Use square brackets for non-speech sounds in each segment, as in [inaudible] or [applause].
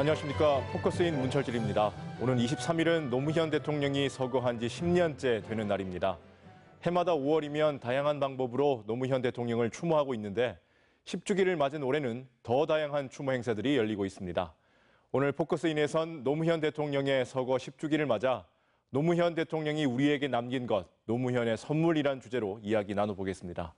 안녕하십니까. 포커스인 문철길입니다. 오는 23일은 노무현 대통령이 서거한 지 10년째 되는 날입니다. 해마다 5월이면 다양한 방법으로 노무현 대통령을 추모하고 있는데 10주기를 맞은 올해는 더 다양한 추모 행사들이 열리고 있습니다. 오늘 포커스인에선 노무현 대통령의 서거 10주기를 맞아 노무현 대통령이 우리에게 남긴 것, 노무현의 선물이란 주제로 이야기 나눠보겠습니다.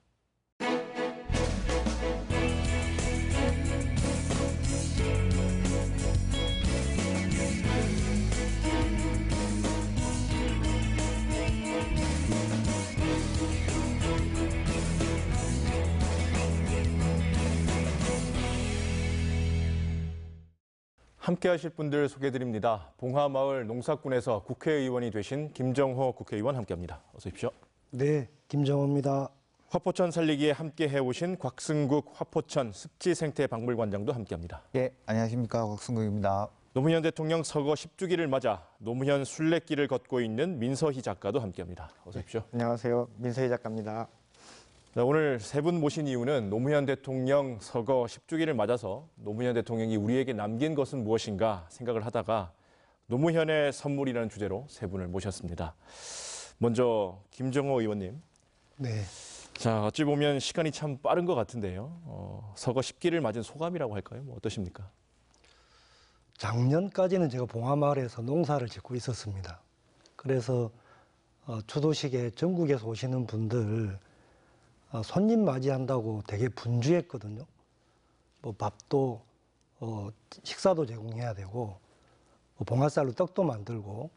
함께 하실 분들 소개드립니다. 봉화마을 농사꾼에서 국회의원이 되신 김정호 국회의원 함께합니다. 어서 오십시오. 네, 김정호입니다. 화포천 살리기에 함께 해오신 곽승국 화포천 습지생태박물관장도 함께합니다. 예, 안녕하십니까 곽승국입니다. 노무현 대통령 서거 10주기를 맞아 노무현 순례길을 걷고 있는 민서희 작가도 함께합니다. 어서 오십시오. 네, 안녕하세요, 민서희 작가입니다. 오늘 세 분 모신 이유는 노무현 대통령 서거 10주기를 맞아서 노무현 대통령이 우리에게 남긴 것은 무엇인가 생각을 하다가 노무현의 선물이라는 주제로 세 분을 모셨습니다. 먼저 김정호 의원님. 네. 자 어찌 보면 시간이 참 빠른 것 같은데요. 어, 서거 10기를 맞은 소감이라고 할까요? 뭐 어떠십니까? 작년까지는 제가 봉화마을에서 농사를 짓고 있었습니다. 그래서 어, 추도식에 전국에서 오시는 분들 아, 손님 맞이한다고 되게 분주했거든요. 뭐 밥도 어, 식사도 제공해야 되고 뭐 봉화쌀로 떡도 만들고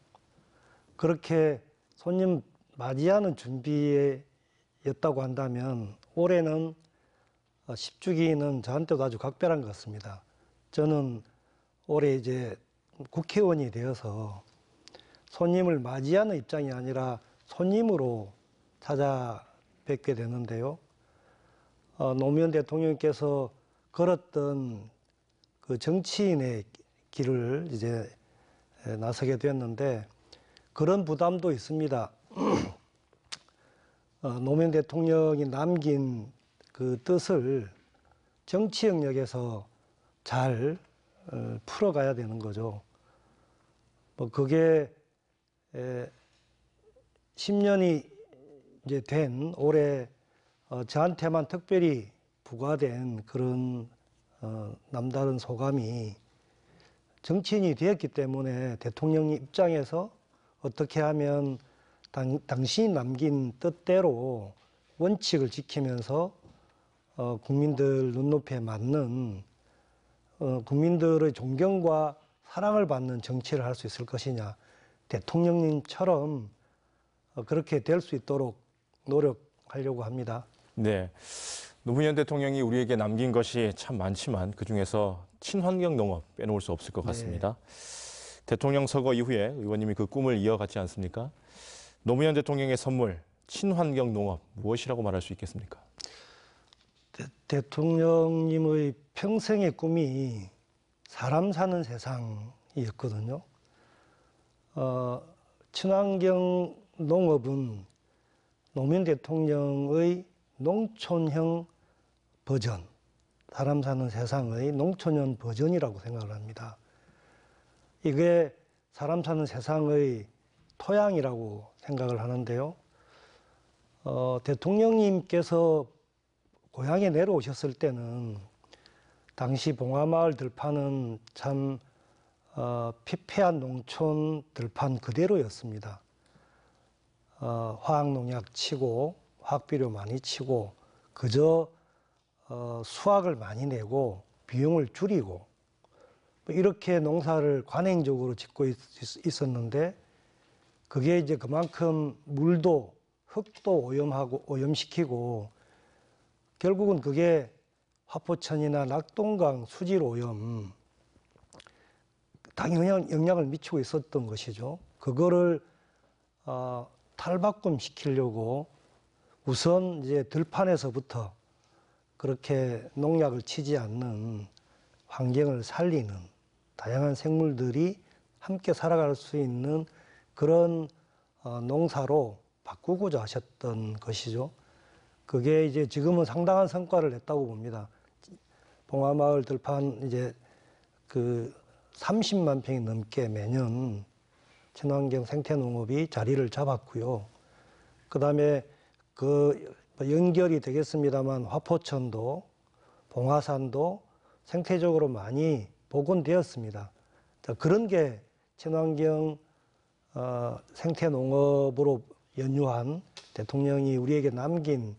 그렇게 손님 맞이하는 준비였다고 한다면 올해는 10주기는 어, 저한테도 아주 각별한 것 같습니다. 저는 올해 이제 국회의원이 되어서 손님을 맞이하는 입장이 아니라 손님으로 찾아 뵙게 되는데요. 어, 노무현 대통령께서 걸었던 그 정치인의 길을 이제 나서게 됐는데 그런 부담도 있습니다. [clears throat] 어, 노무현 대통령이 남긴 그 뜻을 정치 영역에서 잘 어, 풀어가야 되는 거죠. 뭐 그게 에, 10년이 이제 된 올해 어, 저한테만 특별히 부과된 그런 어, 남다른 소감이 정치인이 되었기 때문에 대통령 입장에서 어떻게 하면 당, 당신이 남긴 뜻대로 원칙을 지키면서 어, 국민들 눈높이에 맞는 어, 국민들의 존경과 사랑을 받는 정치를 할 수 있을 것이냐 대통령님처럼 어, 그렇게 될 수 있도록 노력하려고 합니다. 네. 노무현 대통령이 우리에게 남긴 것이 참 많지만 그중에서 친환경 농업 빼놓을 수 없을 것 네. 같습니다. 네. 대통령 서거 이후에 의원님이 그 꿈을 이어갔지 않습니까? 노무현 대통령의 선물 친환경 농업 무엇이라고 말할 수 있겠습니까? 대, 통령님의 평생의 꿈이 사람 사는 세상이었거든요. 어, 친환경 농업은 노무현 대통령의 농촌형 버전, 사람 사는 세상의 농촌형 버전이라고 생각을 합니다. 이게 사람 사는 세상의 토양이라고 생각을 하는데요. 어, 대통령님께서 고향에 내려오셨을 때는 당시 봉화마을 들판은 참 어, 피폐한 농촌 들판 그대로였습니다. 어, 화학농약 치고 화학비료 많이 치고 그저 어, 수확을 많이 내고 비용을 줄이고 뭐 이렇게 농사를 관행적으로 짓고 있, 있었는데 그게 이제 그만큼 물도 흙도 오염하고 오염시키고 결국은 그게 화포천이나 낙동강 수질 오염 당연히 영향을 미치고 있었던 것이죠. 그거를 어, 탈바꿈 시키려고 우선 이제 들판에서부터 그렇게 농약을 치지 않는 환경을 살리는 다양한 생물들이 함께 살아갈 수 있는 그런 어, 농사로 바꾸고자 하셨던 것이죠. 그게 이제 지금은 상당한 성과를 냈다고 봅니다. 봉화마을 들판 이제 그 30만 평이 넘게 매년 친환경 생태농업이 자리를 잡았고요. 그다음에 그 연결이 되겠습니다만 화포천도 봉화산도 생태적으로 많이 복원되었습니다. 자, 그런 게 친환경 어, 생태농업으로 연유한 대통령이 우리에게 남긴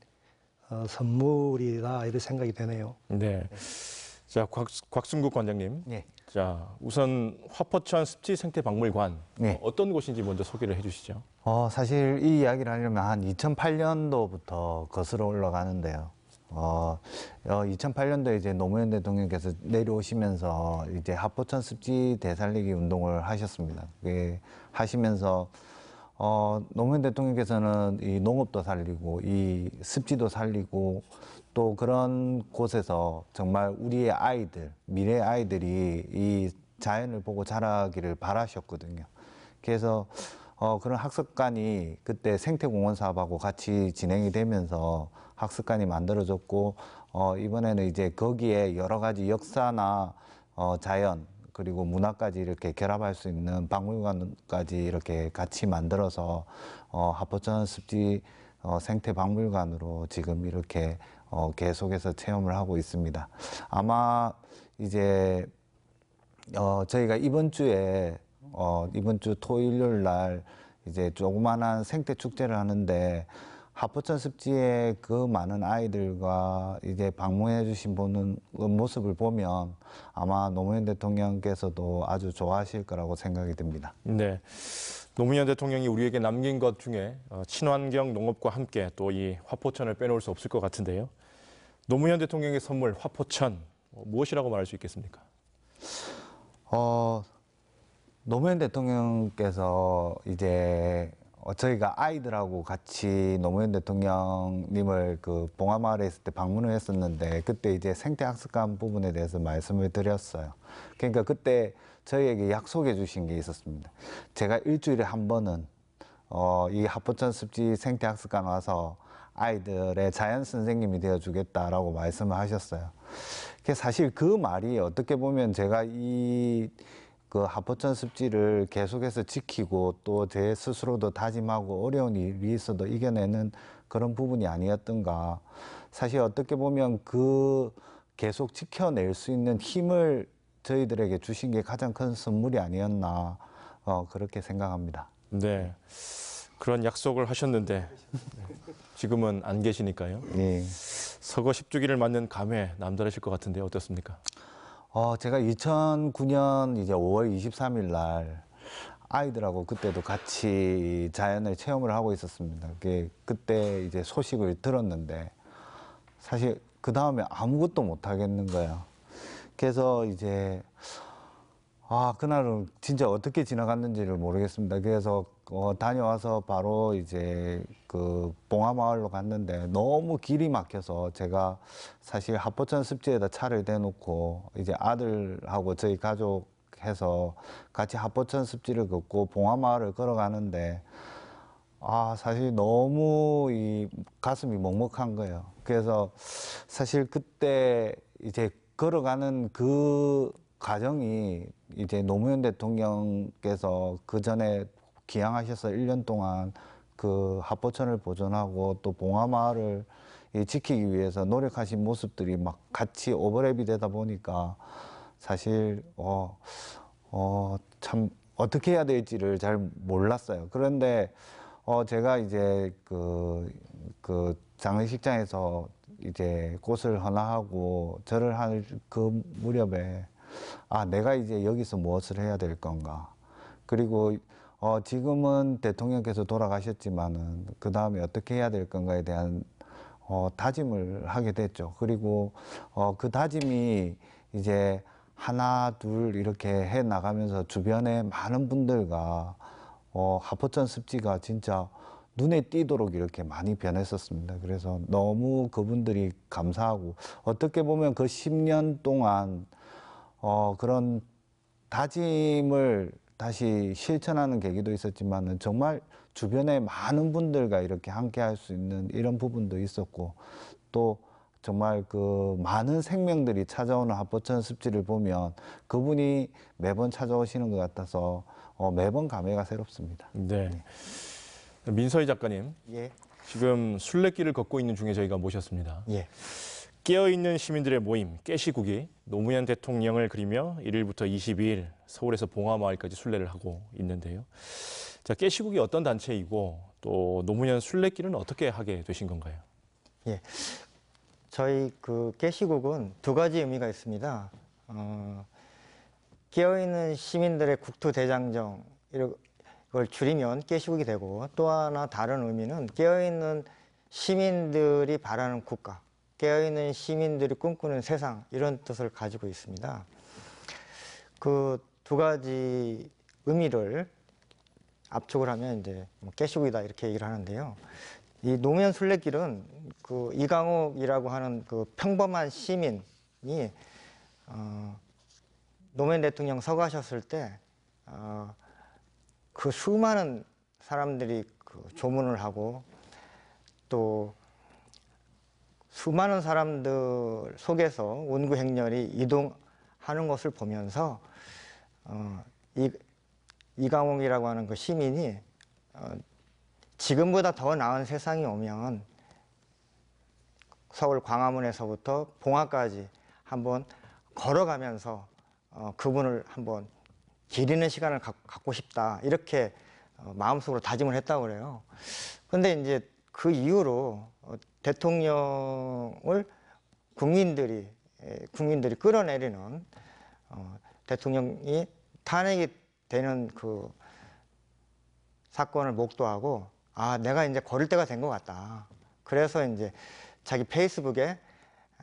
어, 선물이다 이런 생각이 되네요. 네. 자, 곽, 곽승국 관장님. 네. 자, 우선 화포천 습지 생태박물관 네. 예. 어떤 곳인지 먼저 소개를 해주시죠. 어, 사실 이 이야기를 하려면 한 2008년도부터 거슬러 올라가는데요. 어, 2008년도에 어, 이제 노무현 대통령께서 내려오시면서 이제 하포천 습지 되살리기 운동을 하셨습니다. 그게 하시면서 어, 노무현 대통령께서는 이 농업도 살리고 이 습지도 살리고 또 그런 곳에서 정말 우리의 아이들, 미래 의 아이들이 이 자연을 보고 자라기를 바라셨거든요. 그래서 어, 그런 학습관이 그때 생태공원 사업하고 같이 진행이 되면서 학습관이 만들어졌고 어, 이번에는 이제 거기에 여러 가지 역사나 어, 자연 그리고 문화까지 이렇게 결합할 수 있는 박물관까지 이렇게 같이 만들어서 어, 하포천 습지 어, 생태 박물관으로 지금 이렇게 어, 계속해서 체험을 하고 있습니다. 아마 이제 어, 저희가 이번 주에 어, 이번 주토요일날 이제 조그만한 생태 축제를 하는데 하포천 습지에 그 많은 아이들과 이제 방문해 주신 보는 그 모습을 보면 아마 노무현 대통령께서도 아주 좋아하실 거라고 생각이 듭니다. 네. 노무현 대통령이 우리에게 남긴 것 중에 어, 친환경 농업과 함께 또 이 화포천을 빼놓을 수 없을 것 같은데요. 노무현 대통령의 선물 화포천 어, 무엇이라고 말할 수 있겠습니까? 어, 노무현 대통령께서 이제 어, 저희가 아이들하고 같이 노무현 대통령님을 그 봉하마을에 있을 때 방문을 했었는데 그때 이제 생태학습관 부분에 대해서 말씀을 드렸어요. 그러니까 그때 저희에게 약속해 주신 게 있었습니다. 제가 일주일에 한 번은 어, 이 하포천 습지 생태학습관 와서 아이들의 자연 선생님이 되어 주겠다라고 말씀을 하셨어요. 사실 그 말이 어떻게 보면 제가 이 그 하포천 습지를 계속해서 지키고 또 제 스스로도 다짐하고 어려운 일이 있어도 이겨내는 그런 부분이 아니었던가. 사실 어떻게 보면 그 계속 지켜낼 수 있는 힘을 저희들에게 주신 게 가장 큰 선물이 아니었나 어, 그렇게 생각합니다. 네, 그런 약속을 하셨는데 지금은 안 계시니까요. 예. 서거 10주기를 맞는 감회 남다르실 것 같은데 어떻습니까? 어, 제가 2009년 이제 5월 23일 날 아이들하고 그때도 같이 자연을 체험을 하고 있었습니다. 그때 이제 소식을 들었는데 사실 그 다음에 아무것도 못 하겠는 거야. 그래서 이제 아 그날은 진짜 어떻게 지나갔는지를 모르겠습니다. 그래서 어, 다녀와서 바로 이제 그 봉화마을로 갔는데 너무 길이 막혀서 제가 사실 합포천 습지에다 차를 대놓고 이제 아들하고 저희 가족 해서 같이 합포천 습지를 걷고 봉화마을을 걸어가는데 아 사실 너무 이 가슴이 먹먹한 거예요. 그래서 사실 그때 이제 걸어가는 그 과정이 이제 노무현 대통령께서 그 전에 기양하셔서 1년 동안 그 합보천을 보존하고 또 봉화마을을 지키기 위해서 노력하신 모습들이 막 같이 오버랩이 되다 보니까 사실 어, 어, 참 어떻게 해야 될지를 잘 몰랐어요. 그런데 어, 제가 이제 그, 그 장례식장에서 이제 꽃을 하나 하고 절을 할그 무렵에 아 내가 이제 여기서 무엇을 해야 될 건가 그리고 어, 지금은 대통령께서 돌아가셨지만은 그 다음에 어떻게 해야 될 건가에 대한 어, 다짐을 하게 됐죠. 그리고 어, 그 다짐이 이제 하나 둘 이렇게 해 나가면서 주변에 많은 분들과 어, 하포천 습지가 진짜 눈에 띄도록 이렇게 많이 변했었습니다. 그래서 너무 그분들이 감사하고 어떻게 보면 그 10년 동안 어, 그런 다짐을 다시 실천하는 계기도 있었지만 정말 주변에 많은 분들과 이렇게 함께 할 수 있는 이런 부분도 있었고 또 정말 그 많은 생명들이 찾아오는 합보천 습지를 보면 그분이 매번 찾아오시는 것 같아서 어, 매번 감회가 새롭습니다. 네. 네. 민서희 작가님. 예. 지금 순례길을 걷고 있는 중에 저희가 모셨습니다. 예. 깨어있는 시민들의 모임 깨시국이 노무현 대통령을 그리며 1일부터 22일 서울에서 봉화마을까지 순례를 하고 있는데요. 자, 깨시국이 어떤 단체이고 또 노무현 순례길은 어떻게 하게 되신 건가요? 예. 저희 그 깨시국은 두 가지 의미가 있습니다. 어, 깨어있는 시민들의 국토대장정 이걸 줄이면 깨시국이 되고 또 하나 다른 의미는 깨어있는 시민들이 바라는 국가 깨어있는 시민들이 꿈꾸는 세상 이런 뜻을 가지고 있습니다. 그 두 가지 의미를 압축을 하면 이제 뭐 깨시고이다 이렇게 얘기를 하는데요. 이 노면 순례길은 그 이강옥이라고 하는 그 평범한 시민이 어, 노무현 대통령 서거하셨을 때, 어, 그 수많은 사람들이 그 조문을 하고 또 수많은 사람들 속에서 원구 행렬이 이동하는 것을 보면서 어, 이, 이강옥이라고 하는 그 시민이 어, 지금보다 더 나은 세상이 오면 서울 광화문에서부터 봉화까지 한번 걸어가면서 어, 그분을 한번 기리는 시간을 가, 갖고 싶다 이렇게 어, 마음속으로 다짐을 했다고 그래요. 근데 이제 그 이후로 어, 대통령을 국민들이 예, 국민들이 끌어내리는 어, 대통령이 탄핵이 되는 그 사건을 목도하고 아 내가 이제 걸을 때가 된 것 같다. 그래서 이제 자기 페이스북에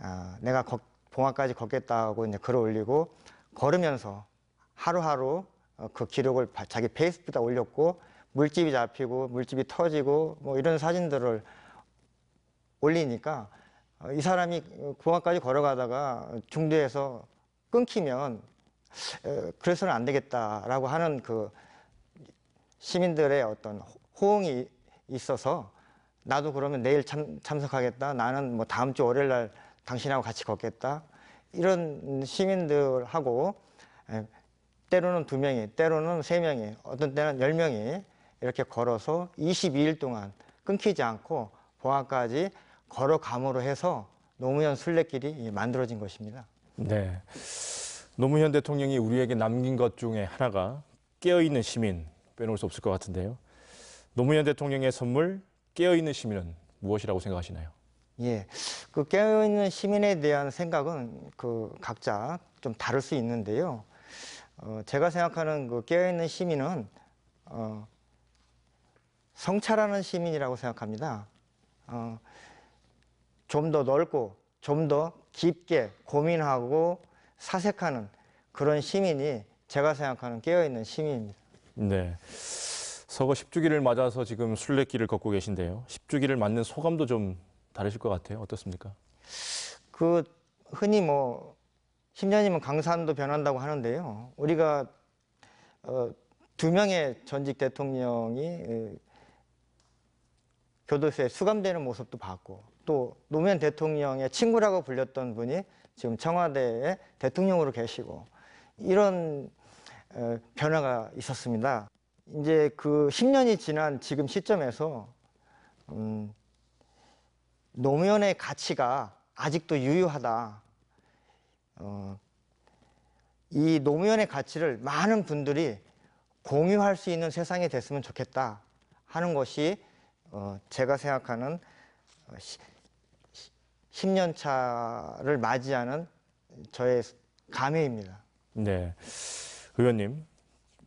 어, 내가 걷, 봉화까지 걷겠다고 이제 글을 올리고 걸으면서 하루하루 어, 그 기록을 자기 페이스북에 올렸고 물집이 잡히고 물집이 터지고 뭐 이런 사진들을 올리니까 이 사람이 공항까지 걸어가다가 중대에서 끊기면 그래서는 안 되겠다라고 하는 그 시민들의 어떤 호응이 있어서 나도 그러면 내일 참, 참석하겠다 나는 뭐 다음 주 월요일 날 당신하고 같이 걷겠다 이런 시민들하고 때로는 두 명이 때로는 세 명이 어떤 때는 열 명이 이렇게 걸어서 22일 동안 끊기지 않고 봉화까지 걸어감으로 해서 노무현 순례길이 만들어진 것입니다. 네. 노무현 대통령이 우리에게 남긴 것 중에 하나가 깨어있는 시민 빼놓을 수 없을 것 같은데요. 노무현 대통령의 선물 깨어있는 시민은 무엇이라고 생각하시나요? 예, 그 깨어있는 시민에 대한 생각은 그 각자 좀 다를 수 있는데요. 어, 제가 생각하는 그 깨어있는 시민은 어, 성찰하는 시민이라고 생각합니다. 어, 좀더 넓고 좀 더 깊게 고민하고 사색하는 그런 시민이 제가 생각하는 깨어있는 시민입니다. 네. 서거 10주기를 맞아서 지금 순례길을 걷고 계신데요. 10주기를 맞는 소감도 좀 다르실 것 같아요. 어떻습니까? 그 흔히 뭐1 0년이 강산도 변한다고 하는데요. 우리가 어, 두 명의 전직 대통령이 어, 교도소에 수감되는 모습도 봤고 또 노무현 대통령의 친구라고 불렸던 분이 지금 청와대의 대통령으로 계시고 이런 어, 변화가 있었습니다. 이제 그 10년이 지난 지금 시점에서 음, 노무현의 가치가 아직도 유효하다. 어, 이 노무현의 가치를 많은 분들이 공유할 수 있는 세상이 됐으면 좋겠다 하는 것이 어, 제가 생각하는 어, 10년 차를 맞이하는 저의 감회입니다. 네. 의원님,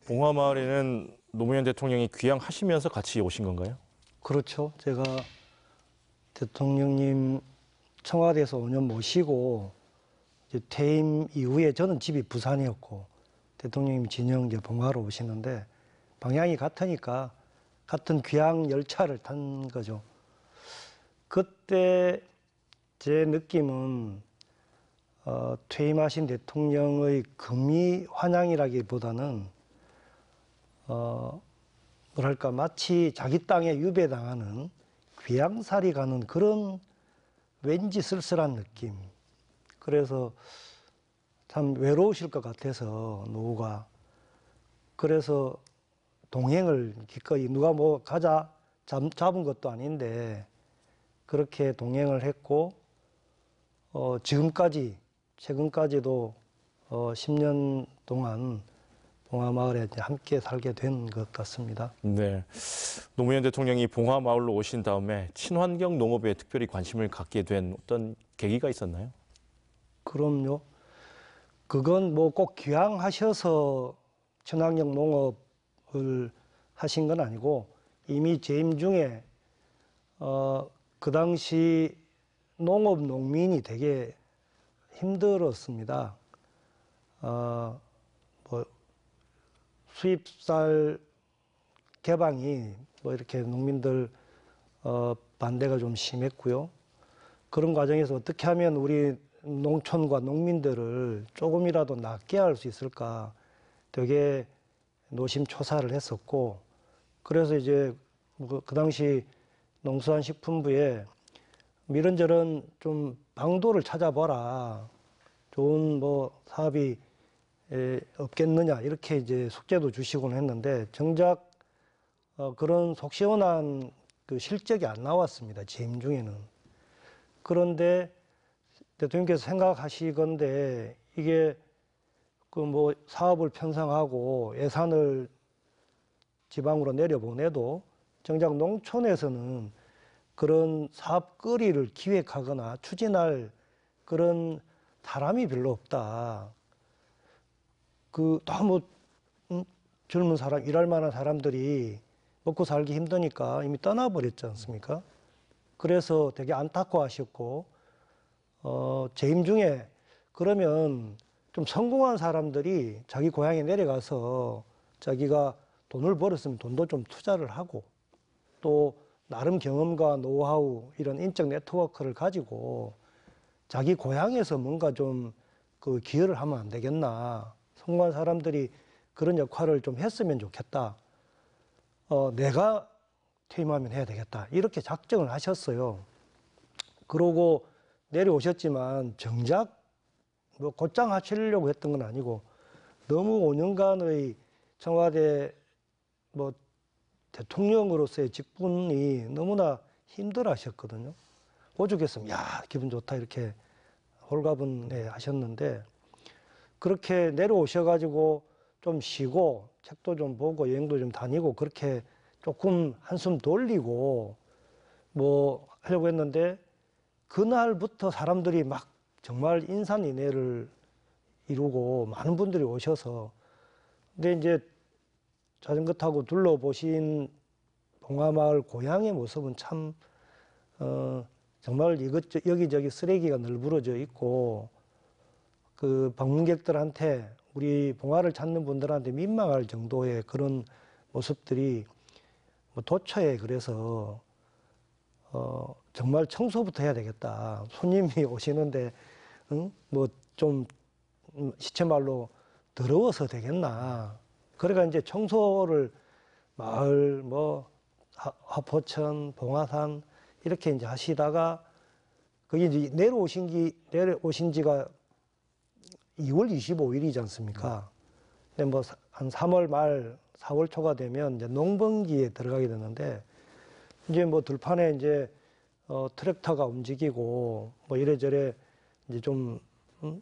봉화마을에는 노무현 대통령이 귀향하시면서 같이 오신 건가요? 그렇죠. 제가 대통령님 청와대에서 5년 모시고 퇴임 이후에 저는 집이 부산이었고 대통령님 진영 이제 봉화로 오시는데 방향이 같으니까 같은 귀향 열차를 탄 거죠. 그때 제 느낌은 어, 퇴임하신 대통령의 금이 환영이라기보다는 어, 뭐랄까 마치 자기 땅에 유배당하는 귀양살이 가는 그런 왠지 쓸쓸한 느낌. 그래서 참 외로우실 것 같아서 노후가 그래서 동행을 기꺼이 누가 뭐 가자 잡, 잡은 것도 아닌데 그렇게 동행을 했고 어, 지금까지 최근까지도 어, 10년 동안 봉화마을에 함께 살게 된 것 같습니다. 네. 노무현 대통령이 봉화마을로 오신 다음에 친환경 농업에 특별히 관심을 갖게 된 어떤 계기가 있었나요? 그럼요. 그건 뭐 꼭 귀향하셔서 친환경 농업을 하신 건 아니고 이미 재임 중에 어, 그 당시 농업 농민이 되게 힘들었습니다. 어, 뭐 수입쌀 개방이 뭐 이렇게 농민들 어, 반대가 좀 심했고요. 그런 과정에서 어떻게 하면 우리 농촌과 농민들을 조금이라도 낫게 할 수 있을까 되게 노심초사를 했었고 그래서 이제 그, 그 당시 농수산식품부에 이런저런 좀 방도를 찾아봐라. 좋은 뭐 사업이 에, 없겠느냐 이렇게 이제 숙제도 주시곤 했는데 정작 어, 그런 속 시원한 그 실적이 안 나왔습니다. 재임 중에는. 그런데 대통령께서 생각하시건데 이게 그 뭐 사업을 편성하고 예산을 지방으로 내려보내도 정작 농촌에서는 그런 사업 거리를 기획하거나 추진할 그런 사람이 별로 없다. 그, 다뭐 음, 젊은 사람, 일할 만한 사람들이 먹고 살기 힘드니까 이미 떠나버렸지 않습니까? 그래서 되게 안타까워 하셨고, 어, 재임 중에 그러면 좀 성공한 사람들이 자기 고향에 내려가서 자기가 돈을 벌었으면 돈도 좀 투자를 하고 또 나름 경험과 노하우 이런 인적 네트워크를 가지고 자기 고향에서 뭔가 좀 그 기여를 하면 안 되겠나. 성공한 사람들이 그런 역할을 좀 했으면 좋겠다. 어, 내가 퇴임하면 해야 되겠다. 이렇게 작정을 하셨어요. 그러고 내려오셨지만 정작 뭐 곧장 하시려고 했던 건 아니고 너무 5년간의 청와대 뭐 대통령으로서의 직분이 너무나 힘들어 하셨거든요. 오죽했으면, 야, 기분 좋다, 이렇게 홀가분해 하셨는데, 그렇게 내려오셔가지고 좀 쉬고, 책도 좀 보고, 여행도 좀 다니고, 그렇게 조금 한숨 돌리고, 뭐, 하려고 했는데, 그날부터 사람들이 막 정말 인산인해를 이루고, 많은 분들이 오셔서, 근데 이제 자전거 타고 둘러보신 봉화마을 고향의 모습은 참 어, 정말 이것저것 여기저기 쓰레기가 널브러져 있고 그 방문객들한테 우리 봉화를 찾는 분들한테 민망할 정도의 그런 모습들이 뭐 도처에 그래서 어, 정말 청소부터 해야 되겠다. 손님이 [laughs] 오시는데 응? 뭐 좀 시체 말로 더러워서 되겠나. 그러니까 이제 청소를 마을 뭐 하포천, 봉화산 이렇게 이제 하시다가 그게 이제 내려오신 기 내려오신 지가 2월 25일이지 않습니까? 근데 뭐한 3월 말, 4월 초가 되면 이제 농번기에 들어가게 되는데 이제 뭐 들판에 이제 어, 트랙터가 움직이고 뭐 이래저래 이제 좀뭐 음?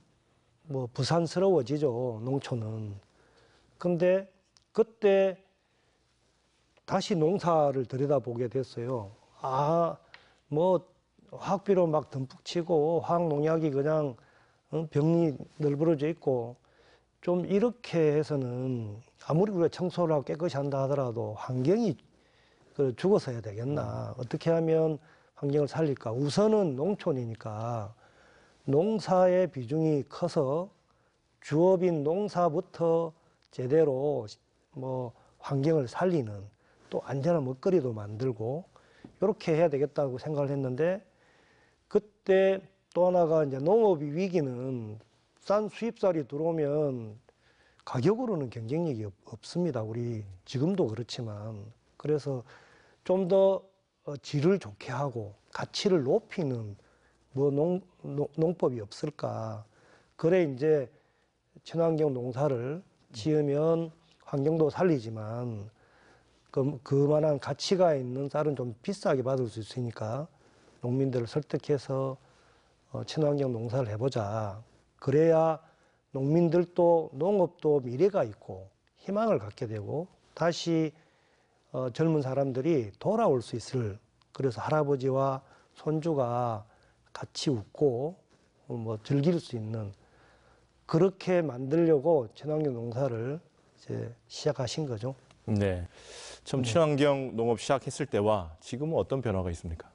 뭐 부산스러워지죠 농촌은 근데 그때 다시 농사를 들여다보게 됐어요. 아, 뭐 화학비료 막 듬뿍 치고 화학 농약이 그냥 어, 병이 널브러져 있고 좀 이렇게 해서는 아무리 우리가 청소를 하고 깨끗이 한다 하더라도 환경이 그 죽어서 해야 되겠나. 어떻게 하면 환경을 살릴까. 우선은 농촌이니까 농사의 비중이 커서 주업인 농사부터 제대로 뭐 환경을 살리는 또 안전한 먹거리도 만들고 이렇게 해야 되겠다고 생각을 했는데 그때 또 하나가 이제 농업이 위기는 싼 수입쌀이 들어오면 가격으로는 경쟁력이 없습니다. 우리 지금도 그렇지만 그래서 좀더 어, 질을 좋게 하고 가치를 높이는 뭐 농, 농, 농법이 없을까. 그래 이제 친환경 농사를 지으면 환경도 살리지만 그, 그만한 가치가 있는 쌀은 좀 비싸게 받을 수 있으니까 농민들을 설득해서 어, 친환경 농사를 해보자. 그래야 농민들도 농업도 미래가 있고 희망을 갖게 되고 다시 어, 젊은 사람들이 돌아올 수 있을 그래서 할아버지와 손주가 같이 웃고 어, 뭐 즐길 수 있는 그렇게 만들려고 친환경 농사를 이제 시작하신 거죠. 네. 참 네. 친환경 농업 시작했을 때와 지금은 어떤 변화가 있습니까?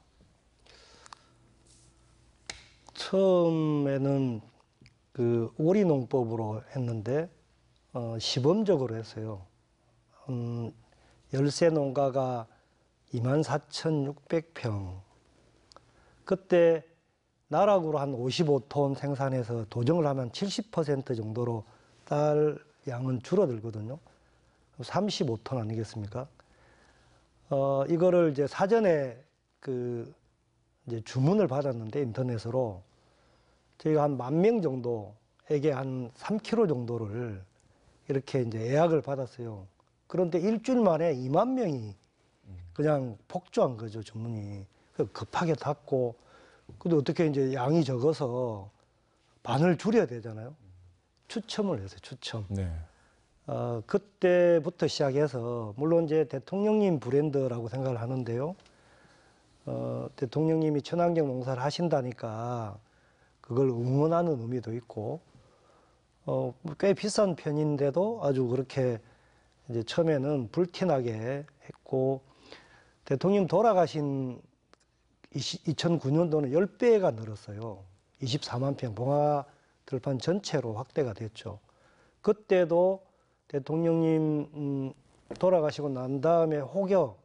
처음에는 그 오리 농법으로 했는데 어, 시범적으로 했어요. 음, 열세 농가가 24,600평. 그때 나락으로 한 55톤 생산해서 도정을 하면 70% 정도로 딸 양은 줄어들거든요. 35톤 아니겠습니까? 어, 이거를 이제 사전에 그 이제 주문을 받았는데 인터넷으로 저희가 한 만 명 정도에게 한 3kg 정도를 이렇게 이제 예약을 받았어요. 그런데 일주일 만에 2만 명이 그냥 폭주한 거죠, 주문이. 급하게 닫고 근데 어떻게 이제 양이 적어서 반을 줄여야 되잖아요. 추첨을 해서 추첨. 네. 어, 그때부터 시작해서 물론 이제 대통령님 브랜드라고 생각을 하는데요. 어, 대통령님이 천안경 농사를 하신다니까 그걸 응원하는 의미도 있고 어, 뭐 꽤 비싼 편인데도 아주 그렇게 이제 처음에는 불티나게 했고 대통령 돌아가신 2009년도는 10배가 늘었어요. 24만 평 봉화 들판 전체로 확대가 됐죠. 그때도 대통령님 음, 돌아가시고 난 다음에 혹여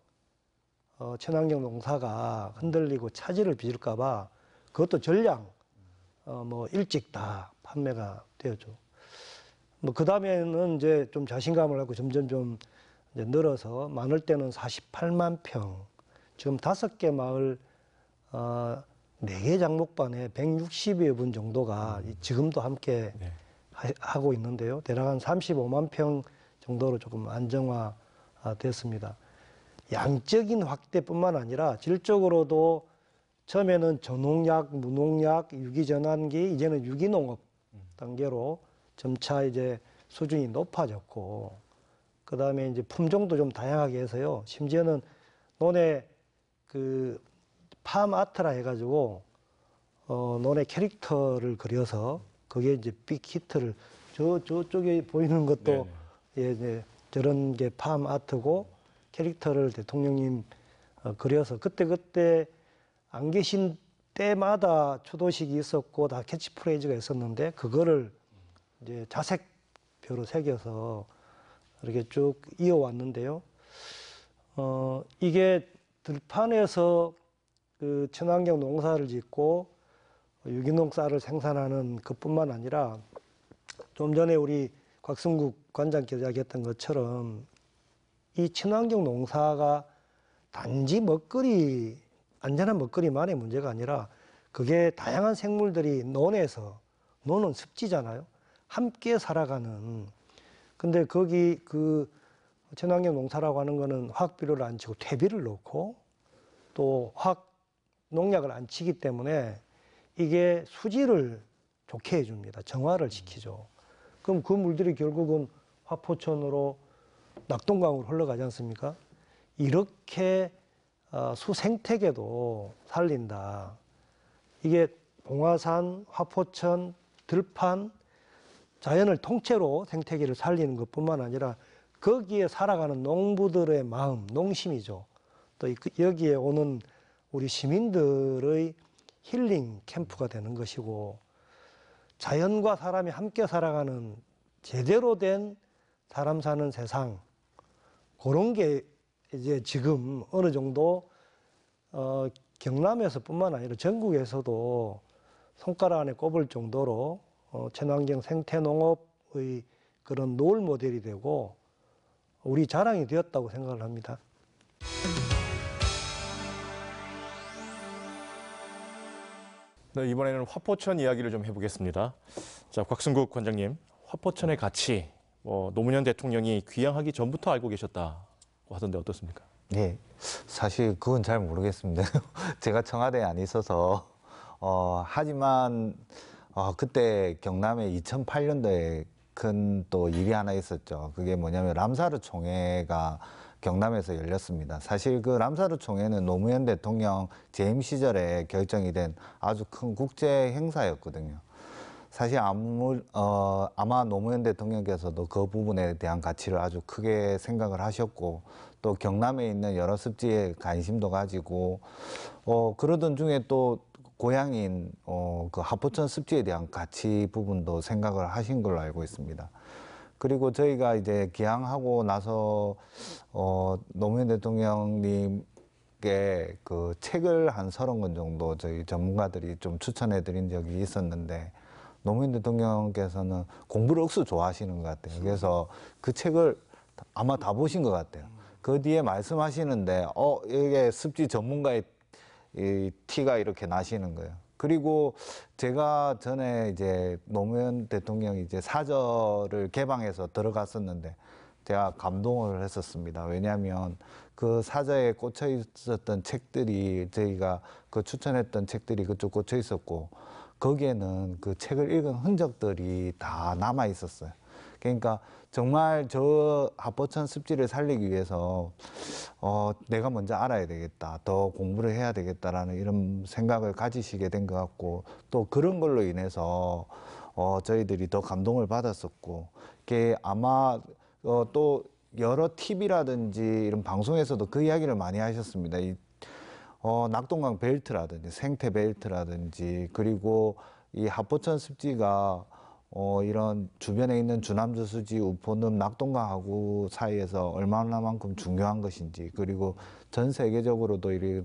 어, 친경 농사가 흔들리고 차질을 빚을까봐 그것도 전량 어, 뭐 일찍 다 판매가 되었죠. 뭐그 다음에는 이제 좀 자신감을 갖고 점점 좀 늘어서 많을 때는 48만 평, 지금 다섯 개 마을 어, 아, 4개 장목반에 160여 분 정도가 음. 지금도 함께 네. 하, 고 있는데요. 대략 한 35만 평 정도로 조금 안정화됐습니다. 아, 양적인 확대뿐만 아니라 질적으로도 처음에는 전농약, 무농약, 유기전환기, 이제는 유기농업 음. 단계로 점차 이제 수준이 높아졌고, 그 다음에 이제 품종도 좀 다양하게 해서요. 심지어는 논에 그팜 아트라 해가지고 어, 논의 캐릭터를 그려서 그게 이제 빅히트를 저 저쪽에 보이는 것도 네, 네. 예, 이제 저런 게 팜 아트고 캐릭터를 대통령님 어, 그려서 그때 그때 안 계신 때마다 추도식이 있었고 다 캐치프레이즈가 있었는데 그거를 이제 자색표로 새겨서 이렇게 쭉 이어왔는데요. 어, 이게 들판에서 그 친환경 농사를 짓고 유기농 쌀을 생산하는 것뿐만 아니라 좀 전에 우리 곽승국 관장께서 이야기했던 것처럼 이 친환경 농사가 단지 먹거리 안전한 먹거리만의 문제가 아니라 그게 다양한 생물들이 논에서 논은 습지잖아요. 함께 살아가는 근데 거기 그 친환경 농사라고 하는 거는 화학 비료를 안 치고 퇴비를 넣고 또 화학 농약을 안 치기 때문에 이게 수질을 좋게 해줍니다. 정화를 시키죠. 그럼 그 물들이 결국은 화포천으로 낙동강으로 흘러가지 않습니까? 이렇게 어, 수생태계도 살린다. 이게 봉화산, 화포천, 들판, 자연을 통째로 생태계를 살리는 것뿐만 아니라 거기에 살아가는 농부들의 마음, 농심이죠. 또 그, 여기에 오는 우리 시민들의 힐링 캠프가 되는 것이고 자연과 사람이 함께 살아가는 제대로 된 사람 사는 세상 그런 게 이제 지금 어느 정도 어, 경남에서뿐만 아니라 전국에서도 손가락 안에 꼽을 정도로 어, 친환경 생태농업의 그런 노을 모델이 되고 우리 자랑이 되었다고 생각을 합니다. 네, 이번에는 화포천 이야기를 좀 해보겠습니다. 자, 곽승국 관장님, 화포천의 가치, 뭐 노무현 대통령이 귀향하기 전부터 알고 계셨다고 하던데 어떻습니까? 네, 사실 그건 잘 모르겠습니다. [laughs] 제가 청와대에 안 있어서 어, 하지만 어, 그때 경남에 2008년도에 큰 또 일이 하나 있었죠. 그게 뭐냐면 람사르 총회가 경남에서 열렸습니다. 사실 그 람사르 총회는 노무현 대통령 재임 시절에 결정이 된 아주 큰 국제 행사였거든요. 사실 아무, 어, 아마 노무현 대통령께서도 그 부분에 대한 가치를 아주 크게 생각을 하셨고 또 경남에 있는 여러 습지에 관심도 가지고 어, 그러던 중에 또 고향인 어, 그 하포천 습지에 대한 가치 부분도 생각을 하신 걸로 알고 있습니다. 그리고 저희가 이제 기항하고 나서 어, 노무현 대통령님께 그 책을 한 서른 권 정도 저희 전문가들이 좀 추천해 드린 적이 있었는데 노무현 대통령께서는 공부를 억수 좋아하시는 것 같아요. 그래서 그 책을 아마 다 보신 것 같아요. 그 뒤에 말씀하시는데 어 이게 습지 전문가의 이 티가 이렇게 나시는 거예요. 그리고 제가 전에 이제 노무현 대통령이 이제 사저를 개방해서 들어갔었는데 제가 감동을 했었습니다. 왜냐하면 그사저에 꽂혀 있었던 책들이 저희가 그 추천했던 책들이 그쪽 꽂혀 있었고 거기에는 그 책을 읽은 흔적들이 다 남아 있었어요. 그러니까 정말 저 합보천 습지를 살리기 위해서 어, 내가 먼저 알아야 되겠다. 더 공부를 해야 되겠다라는 이런 생각을 가지시게 된 것 같고 또 그런 걸로 인해서 어, 저희들이 더 감동을 받았었고 그게 아마 어, 또 여러 TV라든지 이런 방송에서도 그 이야기를 많이 하셨습니다. 이, 어, 낙동강 벨트라든지 생태 벨트라든지 그리고 이합보천 습지가 어, 이런 주변에 있는 주남주 수지, 우포늪, 낙동강하고 사이에서 얼마나만큼 중요한 것인지 그리고 전 세계적으로도 이런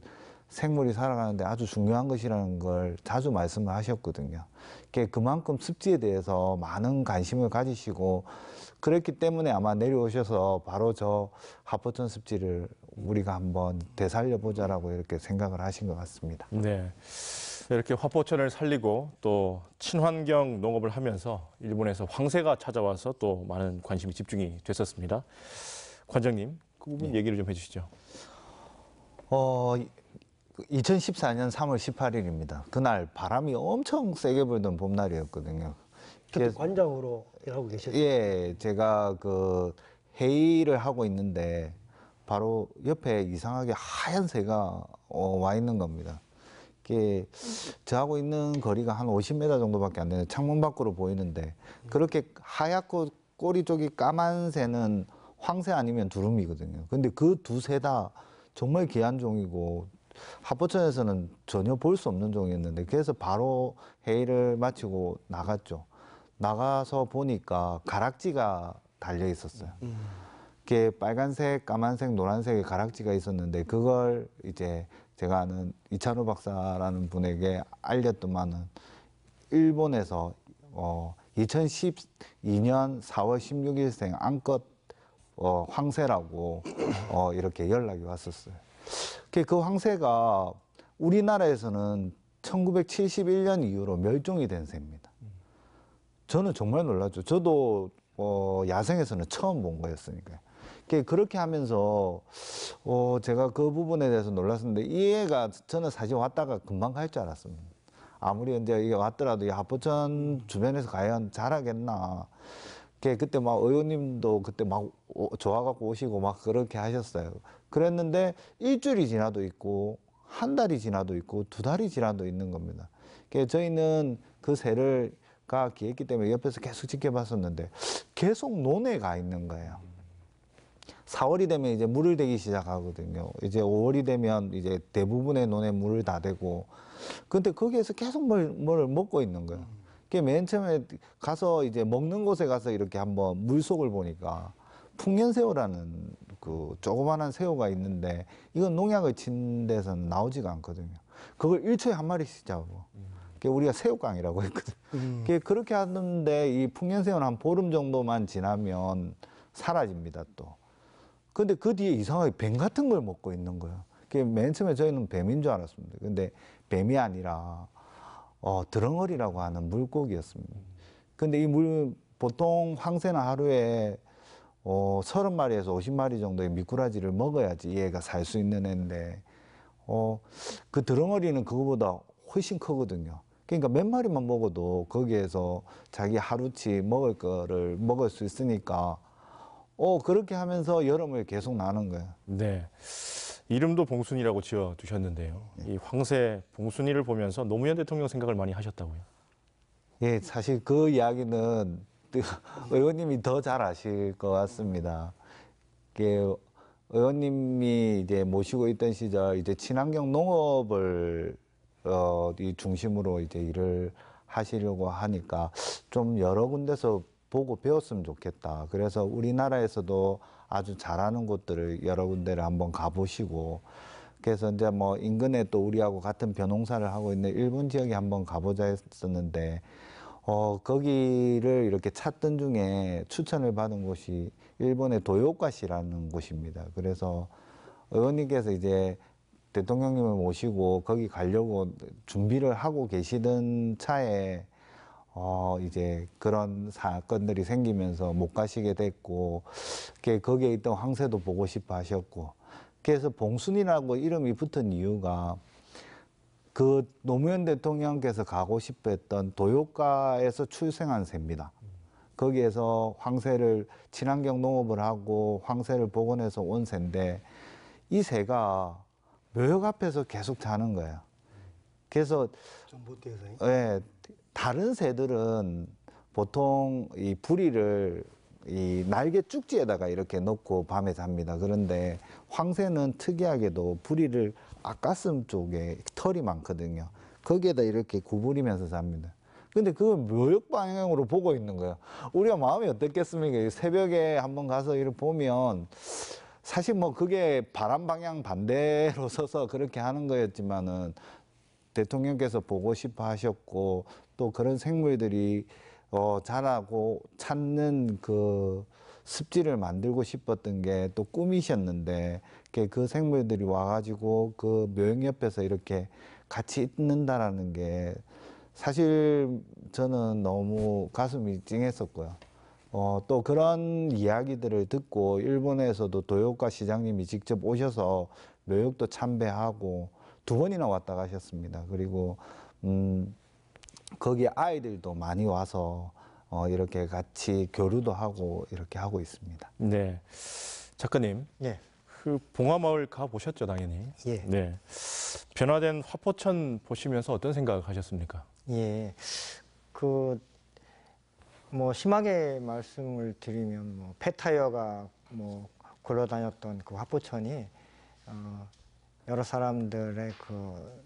생물이 살아가는데 아주 중요한 것이라는 걸 자주 말씀을 하셨거든요. 그만큼 습지에 대해서 많은 관심을 가지시고 그렇기 때문에 아마 내려오셔서 바로 저 하포천 습지를 우리가 한번 되살려보자라고 이렇게 생각을 하신 것 같습니다. 네. 이렇게 화포천을 살리고 또 친환경 농업을 하면서 일본에서 황새가 찾아와서 또 많은 관심이 집중이 됐었습니다. 관장님, 그 부분 네. 얘기를 좀 해주시죠. 어, 2014년 3월 18일입니다. 그날 바람이 엄청 세게 불던 봄날이었거든요. 그때 관장으로 일하고 계셨죠? 예, 제가 그 회의를 하고 있는데 바로 옆에 이상하게 하얀 새가 어, 와 있는 겁니다. 이게 저하고 있는 거리가 한 50m 정도밖에 안 되는 창문 밖으로 보이는데 그렇게 하얗고 꼬리 쪽이 까만 새는 황새 아니면 두루미거든요. 근데 그 두 새다 정말 귀한 종이고 합포천에서는 전혀 볼 수 없는 종이었는데 그래서 바로 회의를 마치고 나갔죠. 나가서 보니까 가락지가 달려 있었어요. 음. 이게 빨간색, 까만색, 노란색의 가락지가 있었는데 그걸 이제 제가 아는 이찬호 박사라는 분에게 알렸더만은 일본에서 어 2012년 4월 16일생 안껏 어 황새라고 어 이렇게 연락이 왔었어요. 그 황새가 우리나라에서는 1971년 이후로 멸종이 된 새입니다. 저는 정말 놀랐죠. 저도 어, 야생에서는 처음 본 거였으니까요. 그렇게 하면서 어 제가 그 부분에 대해서 놀랐는데 었이해가 저는 사실 왔다가 금방 갈 줄 알았습니다. 아무리 언제 이게 왔더라도 이하천 주변에서 과연 잘하겠나. 그때 막 의원님도 그때 막 오, 좋아갖고 오시고 막 그렇게 하셨어요. 그랬는데 일주일이 지나도 있고 한 달이 지나도 있고 두 달이 지나도 있는 겁니다. 저희는 그 새를 가 기했기 때문에 옆에서 계속 지켜봤었는데 계속 논에 가 있는 거예요. 4월이 되면 이제 물을 대기 시작하거든요. 이제 5월이 되면 이제 대부분의 논에 물을 다 대고 근데 거기에서 계속 뭘, 뭘 먹고 있는 거예요. 그게 맨 처음에 가서 이제 먹는 곳에 가서 이렇게 한번 물속을 보니까 풍년새우라는 그 조그만한 새우가 있는데 이건 농약을 친 데서는 나오지가 않거든요. 그걸 1초에 한 마리씩 잡고. 그게 우리가 새우깡이라고 했거든. 음. 그게 그렇게 하는데 이 풍년새우는 한 보름 정도만 지나면 사라집니다 또. 근데 그 뒤에 이상하게 뱀 같은 걸 먹고 있는 거예요. 그맨 처음에 저희는 뱀인 줄 알았습니다. 근데 뱀이 아니라 어, 드렁어리라고 하는 물고기였습니다. 근데 이 물, 보통 황새는 하루에 어, 30마리에서 50마리 정도의 미꾸라지를 먹어야지 얘가 살 수 있는 애인데, 어, 그 드렁어리는 그거보다 훨씬 크거든요. 그러니까 몇 마리만 먹어도 거기에서 자기 하루치 먹을 거를 먹을 수 있으니까 어 그렇게 하면서 여름을 계속 나는 거예요. 네. 이름도 봉순이라고 지어 두셨는데요. 예. 이 황새 봉순이를 보면서 노무현 대통령 생각을 많이 하셨다고요. 예, 사실 그 이야기는 [laughs] 의원님이 더 잘 아실 것 같습니다. 의원님이 이제 모시고 있던 시절 이제 친환경 농업을 어, 이 중심으로 이제 일을 하시려고 하니까 좀 여러 군데서 보고 배웠으면 좋겠다. 그래서 우리나라에서도 아주 잘하는 곳들을 여러 군데를 한번 가보시고 그래서 이제 뭐 인근에 또 우리하고 같은 벼농사를 하고 있는 일본 지역에 한번 가보자 했었는데 어 거기를 이렇게 찾던 중에 추천을 받은 곳이 일본의 도요가시라는 곳입니다. 그래서 의원님께서 이제 대통령님을 모시고 거기 가려고 준비를 하고 계시던 차에 어, 이제 그런 사건들이 생기면서 못 가시게 됐고, 거기에 있던 황새도 보고 싶어 하셨고, 그래서 봉순이라고 이름이 붙은 이유가 그 노무현 대통령께서 가고 싶어 했던 도요가에서 출생한 새입니다. 거기에서 황새를 친환경 농업을 하고 황새를 복원해서 온 새인데 이 새가 묘역 앞에서 계속 자는 거예요. 그래서 예, 다른 새들은 보통 이 부리를 이 날개 쭉지에다가 이렇게 놓고 밤에 잡니다. 그런데 황새는 특이하게도 부리를 앞가슴 쪽에 털이 많거든요. 거기에다 이렇게 구부리면서 잡니다. 근데 그걸 묘역 방향으로 보고 있는 거예요. 우리가 마음이 어떻겠습니까? 새벽에 한번 가서 이를 보면 사실 뭐 그게 바람 방향 반대로 [laughs] 서서 그렇게 하는 거였지만은 대통령께서 보고 싶어 하셨고 또 그런 생물들이 어, 자라고 찾는 그 습지를 만들고 싶었던 게 또 꿈이셨는데 그 생물들이 와가지고 그 묘역 옆에서 이렇게 같이 있는다라는 게 사실 저는 너무 가슴이 찡했었고요. 어, 또 그런 이야기들을 듣고 일본에서도 도요카 시장님이 직접 오셔서 묘역도 참배하고 두 번이나 왔다 가셨습니다. 그리고 음 거기 아이들도 많이 와서 어 이렇게 같이 교류도 하고 이렇게 하고 있습니다. 네. 작가님. 예. 그 봉화마을 가 보셨죠, 당연히. 예. 네. 변화된 화포천 보시면서 어떤 생각을 하셨습니까? 예. 그뭐 심하게 말씀을 드리면 뭐 폐타이어가 뭐 걸어 다녔던 그 화포천이 어 여러 사람들의 그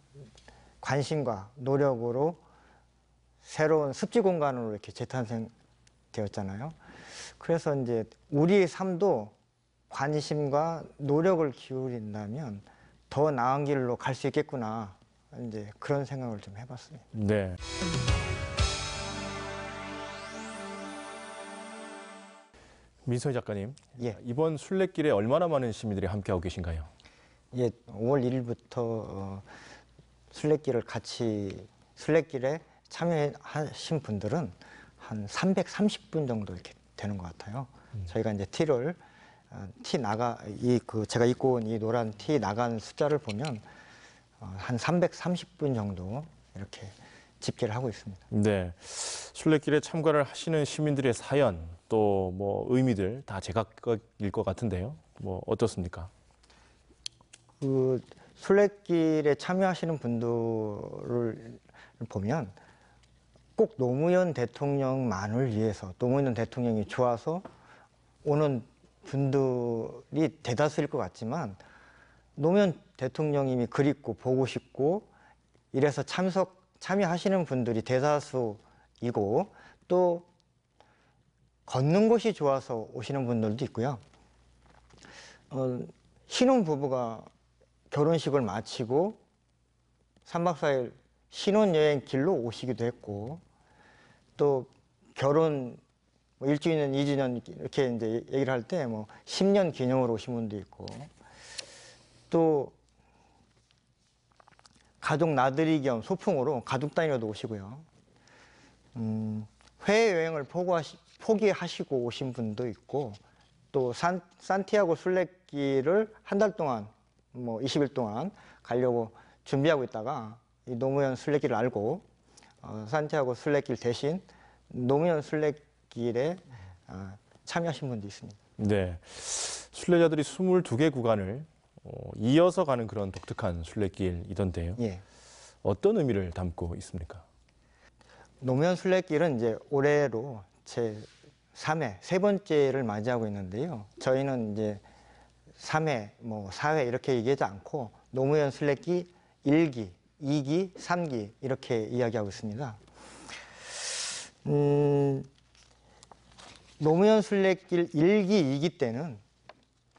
관심과 노력으로 새로운 습지 공간으로 이렇게 재탄생 되었잖아요. 그래서 이제 우리의 삶도 관심과 노력을 기울인다면 더 나은 길로 갈 수 있겠구나. 이제 그런 생각을 좀 해봤습니다. 네. 민서 작가님, 예. 이번 순례길에 얼마나 많은 시민들이 함께하고 계신가요? 예, 5월 1일부터 어, 순례길을 같이 순례길에 참여하신 분들은 한 330분 정도 이렇게 되는 것 같아요. 음. 저희가 이제 티를 어, 티 나가 이 그 제가 입고 온 이 노란 티 나간 숫자를 보면 어, 한 330분 정도 이렇게 집계를 하고 있습니다. 네, 순례길에 참가를 하시는 시민들의 사연 또 뭐 의미들 다 제각각일 것 같은데요. 뭐 어떻습니까? 그 술래길에 참여하시는 분들을 보면 꼭 노무현 대통령만을 위해서 노무현 대통령이 좋아서 오는 분들이 대다수일 것 같지만 노무현 대통령님이 그립고 보고 싶고 이래서 참석 참여하시는 분들이 대다수이고 또 걷는 곳이 좋아서 오시는 분들도 있고요. 어, 신혼 부부가 결혼식을 마치고 3박 4일 신혼여행 길로 오시기도 했고 또 결혼 뭐 1주년, 2주년 이렇게 이제 얘기를 할 때뭐 10년 기념으로 오신 분도 있고 또 가족 나들이 겸 소풍으로 가족 단위로도 오시고요. 음, 해외 여행을 포기하시, 포기하시고 오신 분도 있고 또 산, 산티아고 순례길을 한 달 동안 뭐 20일 동안 가려고 준비하고 있다가 이 노무현 순례길을 알고 어, 산티아고 순례길 대신 노무현 순례길에 어, 참여하신 분도 있습니다. 네. 순례자들이 22개 구간을 어, 이어서 가는 그런 독특한 순례길이던데요. 예. 어떤 의미를 담고 있습니까? 노무현 순례길은 이제 올해로 제 3회, 세 번째를 맞이하고 있는데요. 저희는 이제 3회, 뭐 4회 이렇게 얘기하지 않고 노무현 슬래기 1기, 2기, 3기 이렇게 이야기하고 있습니다. 음, 노무현 순례길 1기, 2기 때는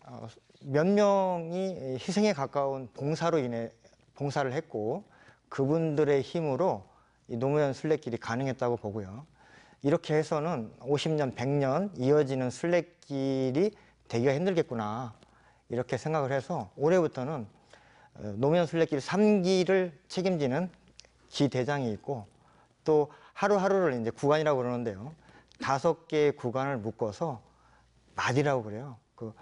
어, 몇 명이 희생에 가까운 봉사로 인해 봉사를 했고 그분들의 힘으로 노무현 순례길이 가능했다고 보고요. 이렇게 해서는 50년, 100년 이어지는 순례길이 되기가 힘들겠구나 이렇게 생각을 해서 올해부터는 어, 노무현 순례길 3기를 책임지는 기대장이 있고 또 하루하루를 이제 구간이라고 그러는데요. 다섯 개의 구간을 묶어서 마디라고 그래요. 그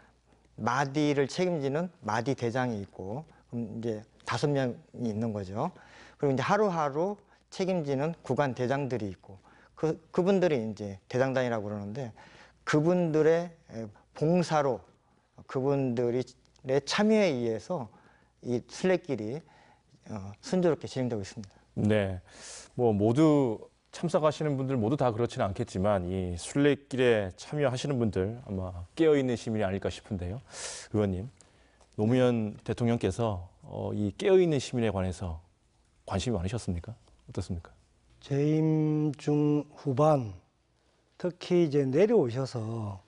마디를 책임지는 마디 대장이 있고 그럼 이제 다섯 명이 있는 거죠. 그리고 이제 하루하루 책임지는 구간 대장들이 있고 그 그분들이 이제 대장단이라고 그러는데 그분들의 봉사로 그분들의 참여에 의해서 이 순례길이 어, 순조롭게 진행되고 있습니다. 네, 뭐 모두 참석하시는 분들 모두 다 그렇지는 않겠지만 이 순례길에 참여하시는 분들 아마 깨어 있는 시민이 아닐까 싶은데요, 의원님 노무현 대통령께서 어, 이 깨어 있는 시민에 관해서 관심이 많으셨습니까? 어떻습니까? 재임 중 후반 특히 이제 내려오셔서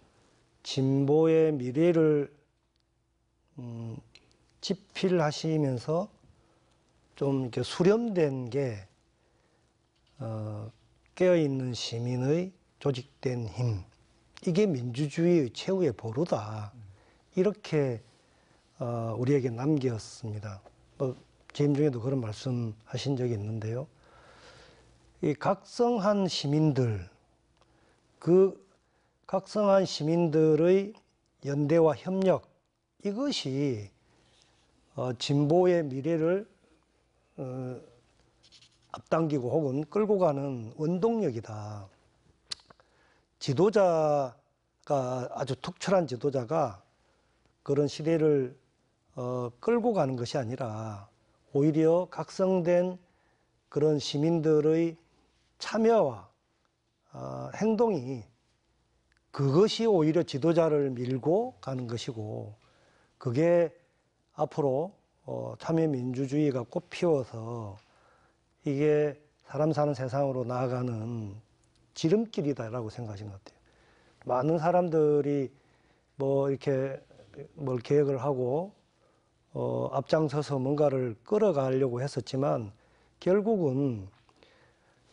진보의 미래를 음, 집필하시면서 좀 이렇게 수렴된 게 어, 깨어있는 시민의 조직된 힘 이게 민주주의의 최후의 보루다 이렇게 어, 우리에게 남겼습니다. 뭐 재임 중에도 그런 말씀하신 적이 있는데요. 이 각성한 시민들 그 각성한 시민들의 연대와 협력 이것이 어, 진보의 미래를 어, 앞당기고 혹은 끌고 가는 원동력이다. 지도자가 아주 특출한 지도자가 그런 시대를 어, 끌고 가는 것이 아니라 오히려 각성된 그런 시민들의 참여와 어, 행동이 그것이 오히려 지도자를 밀고 가는 것이고 그게 앞으로 어, 참여민주주의가 꽃피워서 이게 사람 사는 세상으로 나아가는 지름길이다라고 생각하신 것 같아요. 많은 사람들이 뭐 이렇게 뭘 계획을 하고 어, 앞장서서 뭔가를 끌어가려고 했었지만 결국은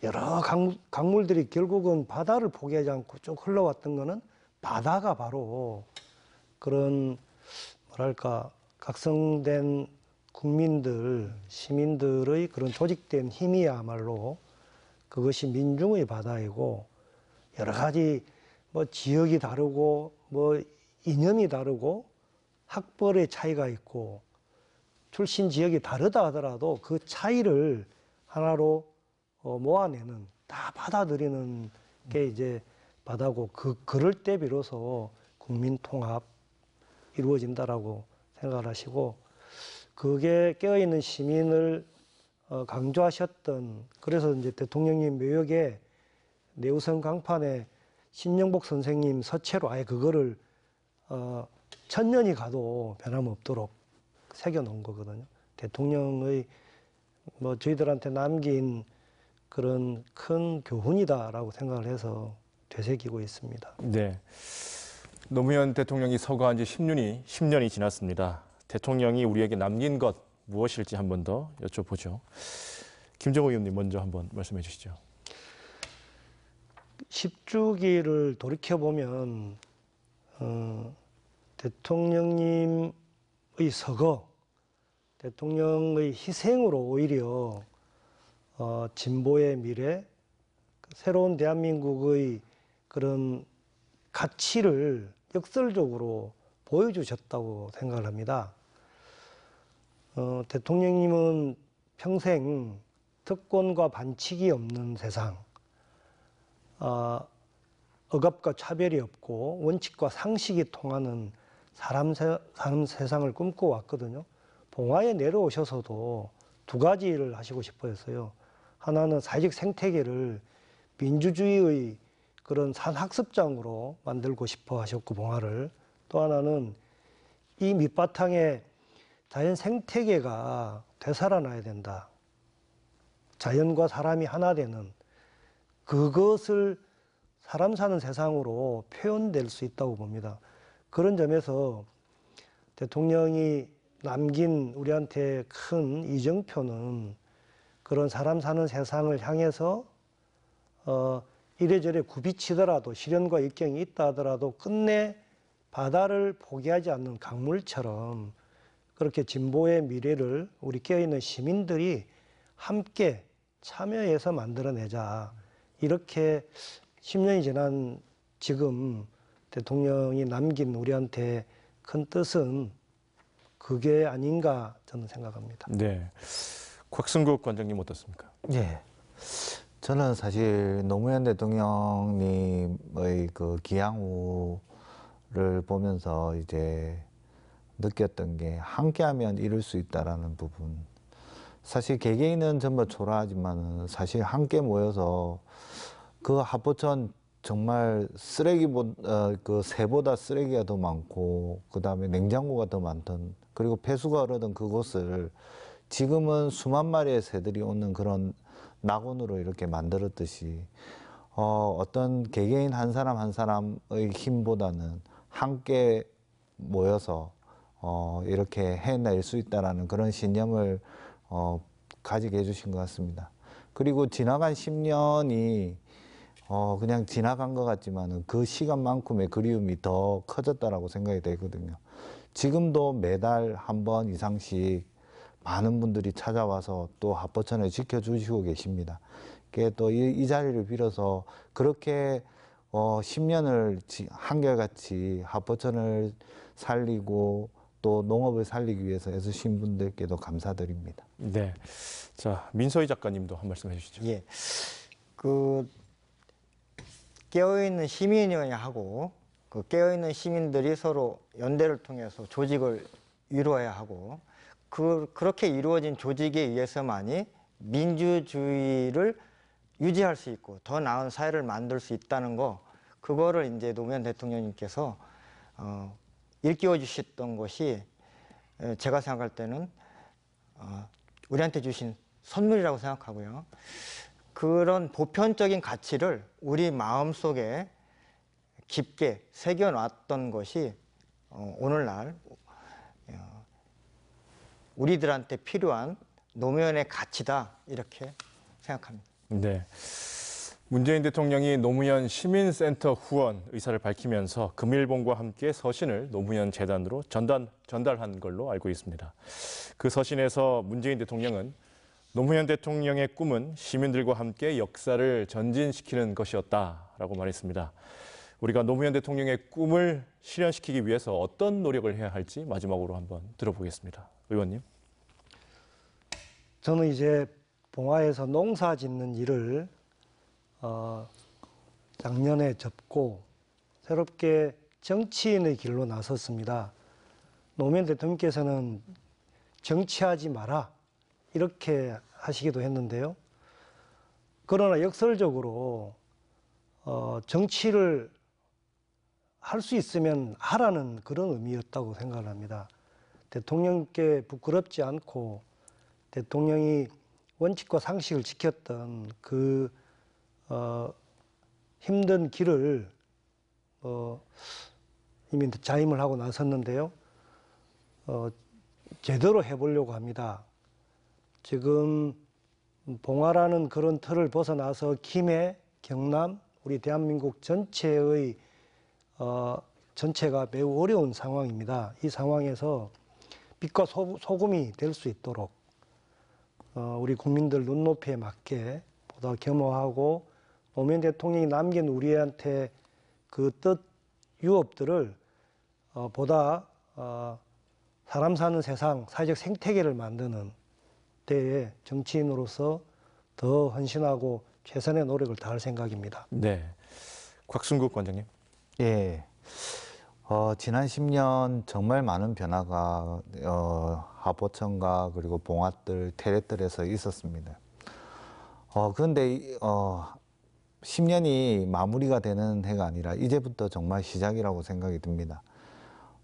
여러 강, 물들이 결국은 바다를 포기하지 않고 쭉 흘러왔던 거는 바다가 바로 그런 뭐랄까 각성된 국민들 시민들의 그런 조직된 힘이야말로 그것이 민중의 바다이고 여러 가지 뭐 지역이 다르고 뭐 이념이 다르고 학벌의 차이가 있고 출신 지역이 다르다 하더라도 그 차이를 하나로 어, 모아내는 다 받아들이는 게 이제 바다고 그 그럴 때 비로소 국민 통합 이루어진다라고 생각을 하시고 그게 깨어있는 시민을 어, 강조하셨던 그래서 이제 대통령님 묘역에 내우성 강판에 신영복 선생님 서체로 아예 그거를 어, 천년이 가도 변함없도록 새겨놓은 거거든요. 대통령의 뭐 저희들한테 남긴 그런 큰 교훈이다라고 생각을 해서 되새기고 있습니다. 네. 노무현 대통령이 서거한 지 10년이 10년이 지났습니다. 대통령이 우리에게 남긴 것 무엇일지 한번더 여쭤보죠. 김정호 의원님 먼저 한번 말씀해 주시죠. 10주기를 돌이켜 보면 어, 대통령님의 서거, 대통령의 희생으로 오히려 어, 진보의 미래, 그 새로운 대한민국의 그런 가치를 역설적으로 보여주셨다고 생각을 합니다. 어, 대통령님은 평생 특권과 반칙이 없는 세상, 어, 억압과 차별이 없고 원칙과 상식이 통하는 사람, 세, 사람 세상을 꿈꿔왔거든요. 봉화에 내려오셔서도 두 가지를 하시고 싶어 했어요. 하나는 사회적 생태계를 민주주의의 그런 산학습장으로 만들고 싶어 하셨고 봉화를 또 하나는 이 밑바탕에 자연 생태계가 되살아나야 된다. 자연과 사람이 하나 되는 그것을 사람 사는 세상으로 표현될 수 있다고 봅니다. 그런 점에서 대통령이 남긴 우리한테 큰 이정표는 그런 사람 사는 세상을 향해서 어, 이래저래 굽이치더라도 시련과 역경이 있다 하더라도 끝내 바다를 포기하지 않는 강물처럼 그렇게 진보의 미래를 우리 깨어있는 시민들이 함께 참여해서 만들어내자. 이렇게 10년이 지난 지금 대통령이 남긴 우리한테 큰 뜻은 그게 아닌가 저는 생각합니다. 네. 곽승국 관장님 어떻습니까? 예. 저는 사실 노무현 대통령님의 그 기양호를 보면서 이제 느꼈던 게 함께하면 이룰 수 있다라는 부분. 사실 개개인은 정말 초라하지만 사실 함께 모여서 그 합포천 정말 쓰레기 어, 그 새보다 쓰레기가 더 많고 그 다음에 냉장고가 더 많던 그리고 폐수가 흐르던 그곳을 지금은 수만 마리의 새들이 오는 그런 낙원으로 이렇게 만들었듯이 어, 어떤 개개인 한 사람 한 사람의 힘보다는 함께 모여서 어, 이렇게 해낼 수 있다라는 그런 신념을 어, 가지게 해주신 것 같습니다. 그리고 지나간 10년이 어, 그냥 지나간 것같지만그 시간만큼의 그리움이 더 커졌다라고 생각이 되거든요. 지금도 매달 한 번 이상씩 많은 분들이 찾아와서 또 합포천을 지켜주시고 계십니다. 또이 이 자리를 빌어서 그렇게 어, 10년을 한결같이 합포천을 살리고 또 농업을 살리기 위해서 애쓰신 분들께도 감사드립니다. 네. 자, 민서희 작가님도 한 말씀 해주시죠. 예. 그, 깨어있는 시민이하고 그 깨어있는 시민들이 서로 연대를 통해서 조직을 이루어야 하고 그, 그렇게 이루어진 조직에 의해서만이 민주주의를 유지할 수 있고 더 나은 사회를 만들 수 있다는 거 그거를 이제 노무현 대통령님께서 어, 일깨워 주셨던 것이 제가 생각할 때는 어, 우리한테 주신 선물이라고 생각하고요. 그런 보편적인 가치를 우리 마음 속에 깊게 새겨놨던 것이 어, 오늘날 우리들한테 필요한 노무현의 가치다 이렇게 생각합니다. 네. 문재인 대통령이 노무현 시민센터 후원 의사를 밝히면서 금일봉과 함께 서신을 노무현 재단으로 전단, 전달한 걸로 알고 있습니다. 그 서신에서 문재인 대통령은 노무현 대통령의 꿈은 시민들과 함께 역사를 전진시키는 것이었다라고 말했습니다. 우리가 노무현 대통령의 꿈을 실현시키기 위해서 어떤 노력을 해야 할지 마지막으로 한번 들어보겠습니다. 의원님. 저는 이제 봉화에서 농사 짓는 일을 어, 작년에 접고 새롭게 정치인의 길로 나섰습니다. 노무현 대통령께서는 정치하지 마라 이렇게 하시기도 했는데요. 그러나 역설적으로 어, 정치를 할 수 있으면 하라는 그런 의미였다고 생각 합니다. 대통령께 부끄럽지 않고 대통령이 원칙과 상식을 지켰던 그 어, 힘든 길을 어, 이미 자임을 하고 나섰는데요. 어, 제대로 해보려고 합니다. 지금 봉화라는 그런 틀을 벗어나서 김해, 경남, 우리 대한민국 전체의 어, 전체가 매우 어려운 상황입니다. 이 상황에서 빛과 소, 소금이 될 수 있도록 어, 우리 국민들 눈높이에 맞게 보다 겸허하고 노무현 대통령이 남긴 우리한테 그 뜻 유업들을 어, 보다 어, 사람 사는 세상 사회적 생태계를 만드는 때에 정치인으로서 더 헌신하고 최선의 노력을 다할 생각입니다. 네, 곽순국 원장님. 예. 어, 지난 10년 정말 많은 변화가 어, 하보천과 그리고 봉화뜰, 태래뜰에서 있었습니다. 어, 그런데 어, 10년이 마무리가 되는 해가 아니라 이제부터 정말 시작이라고 생각이 듭니다.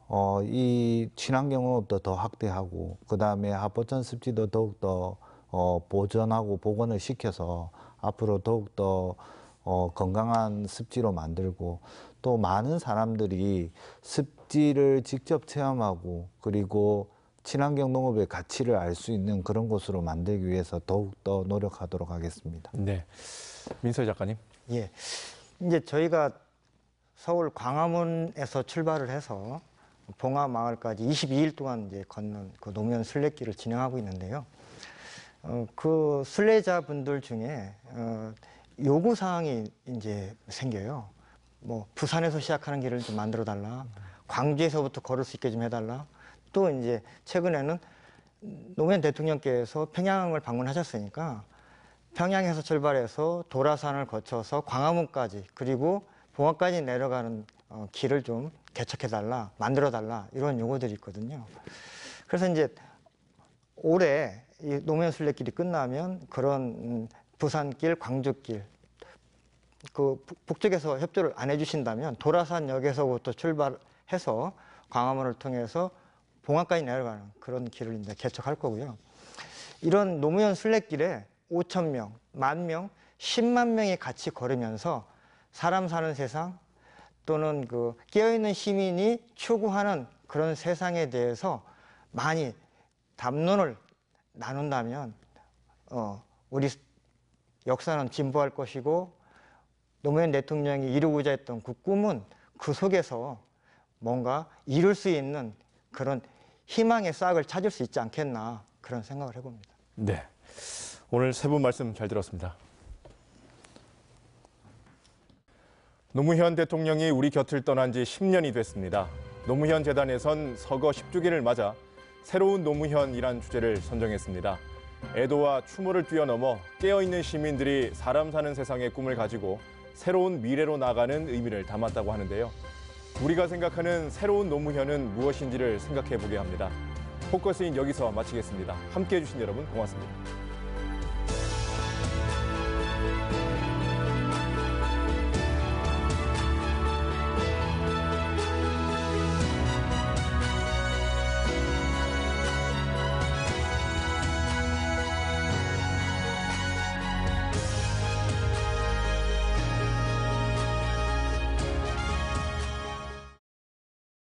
어, 이 친환경업도 더 확대하고 그 다음에 하포천 습지도 더욱더 어, 보존하고 복원을 시켜서 앞으로 더욱더 어, 건강한 습지로 만들고 또 많은 사람들이 습지를 직접 체험하고 그리고 친환경 농업의 가치를 알 수 있는 그런 곳으로 만들기 위해서 더욱더 노력하도록 하겠습니다. 네. 민서 작가님. 예. 이제 저희가 서울 광화문에서 출발을 해서 봉화 마을까지 22일 동안 이제 걷는 그 노면 순례길을 진행하고 있는데요. 어, 그 순례자분들 중에 어, 요구 사항이 이제 생겨요. 뭐 부산에서 시작하는 길을 좀 만들어 달라. 광주에서부터 걸을 수 있게 좀 해달라. 또 이제 최근에는 노무현 대통령께서 평양을 방문하셨으니까 평양에서 출발해서 도라산을 거쳐서 광화문까지 그리고 봉화까지 내려가는 어, 길을 좀 개척해달라, 만들어달라 이런 요구들이 있거든요. 그래서 이제 올해 이 노무현 순례길이 끝나면 그런 부산길, 광주길 그 북쪽에서 협조를 안 해주신다면 도라산역에서부터 출발해서 광화문을 통해서 봉화까지 내려가는 그런 길을 이제 개척할 거고요. 이런 노무현 순례길에 5천 명, 만 명, 10만 명이 같이 걸으면서 사람 사는 세상 또는 그 깨어있는 시민이 추구하는 그런 세상에 대해서 많이 담론을 나눈다면 어, 우리 역사는 진보할 것이고 노무현 대통령이 이루고자 했던 그 꿈은 그 속에서 뭔가 이룰 수 있는 그런 희망의 싹을 찾을 수 있지 않겠나 그런 생각을 해봅니다. 네. 오늘 세 분 말씀 잘 들었습니다. 노무현 대통령이 우리 곁을 떠난 지 10년이 됐습니다. 노무현 재단에선 서거 10주기를 맞아 새로운 노무현이란 주제를 선정했습니다. 애도와 추모를 뛰어넘어 깨어있는 시민들이 사람 사는 세상의 꿈을 가지고 새로운 미래로 나가는 의미를 담았다고 하는데요. 우리가 생각하는 새로운 노무현은 무엇인지를 생각해보게 합니다. 포커스인 여기서 마치겠습니다. 함께해 주신 여러분 고맙습니다.